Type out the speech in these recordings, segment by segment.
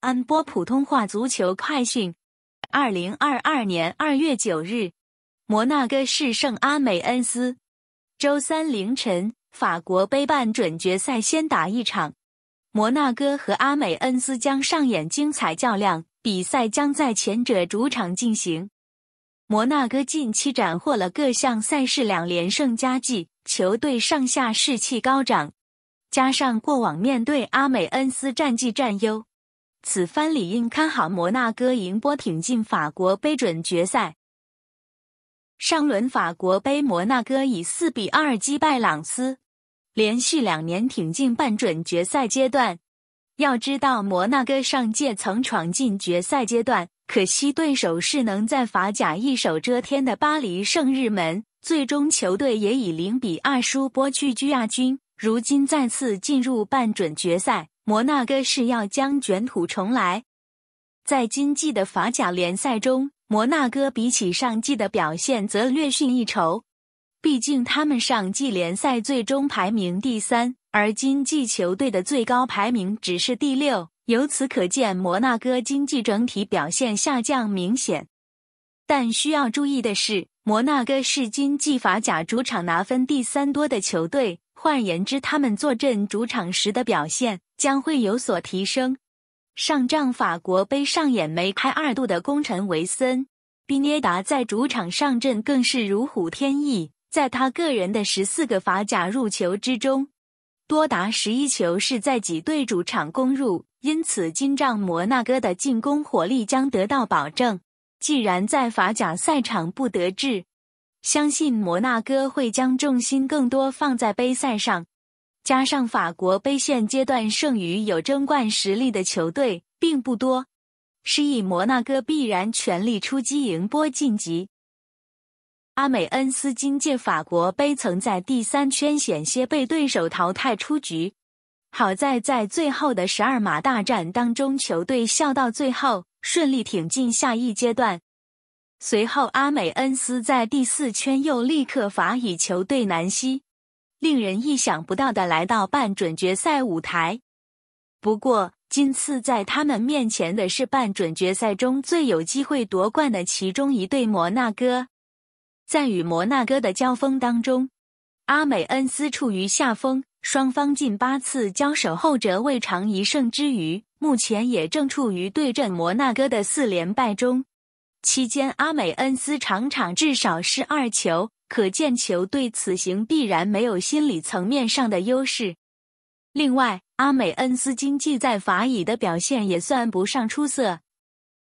安波普通话足球快讯：二零二二年二月九日，摩纳哥胜圣阿美恩斯。周三凌晨，法国杯半准决赛先打一场，摩纳哥和阿美恩斯将上演精彩较量。比赛将在前者主场进行。摩纳哥近期斩获了各项赛事两连胜佳绩，球队上下士气高涨，加上过往面对阿美恩斯战绩占优。此番理应看好摩纳哥赢波挺进法国杯准决赛。上轮法国杯，摩纳哥以四比二击败朗斯，连续两年挺进半准决赛阶段。要知道，摩纳哥上届曾闯进决赛阶段，可惜对手是能在法甲一手遮天的巴黎圣日门，最终球队也以零比二输波屈居亚军。如今再次进入半准决赛。摩纳哥是要将卷土重来，在今季的法甲联赛中，摩纳哥比起上季的表现则略逊一筹。毕竟他们上季联赛最终排名第三，而今季球队的最高排名只是第六。由此可见，摩纳哥经济整体表现下降明显。但需要注意的是，摩纳哥是今季法甲主场拿分第三多的球队。换言之，他们坐镇主场时的表现。将会有所提升。上仗法国杯上演梅开二度的功臣维森比涅达在主场上阵更是如虎添翼，在他个人的十四个法甲入球之中，多达十一球是在几队主场攻入，因此今仗摩纳哥的进攻火力将得到保证。既然在法甲赛场不得志，相信摩纳哥会将重心更多放在杯赛上。加上法国杯现阶段剩余有争冠实力的球队并不多，是以摩纳哥必然全力出击迎波晋级。阿美恩斯今届法国杯曾在第三圈险些被对手淘汰出局，好在在最后的十二码大战当中球队笑到最后，顺利挺进下一阶段。随后阿美恩斯在第四圈又力克法以球队南希，令人意想不到的来到半准决赛舞台，不过今次在他们面前的是半准决赛中最有机会夺冠的其中一队——摩纳哥。在与摩纳哥的交锋当中，阿美恩斯处于下风，双方近八次交手后者未尝一胜之余，目前也正处于对阵摩纳哥的四连败中。期间，阿美恩斯场场至少失二球。可见，球队此行必然没有心理层面上的优势。另外，阿美恩斯经济在法乙的表现也算不上出色，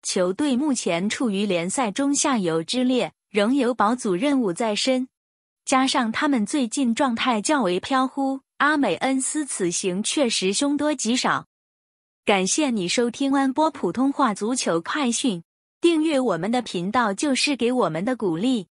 球队目前处于联赛中下游之列，仍有保组任务在身。加上他们最近状态较为飘忽，阿美恩斯此行确实凶多吉少。感谢你收听安波普通话足球快讯，订阅我们的频道就是给我们的鼓励。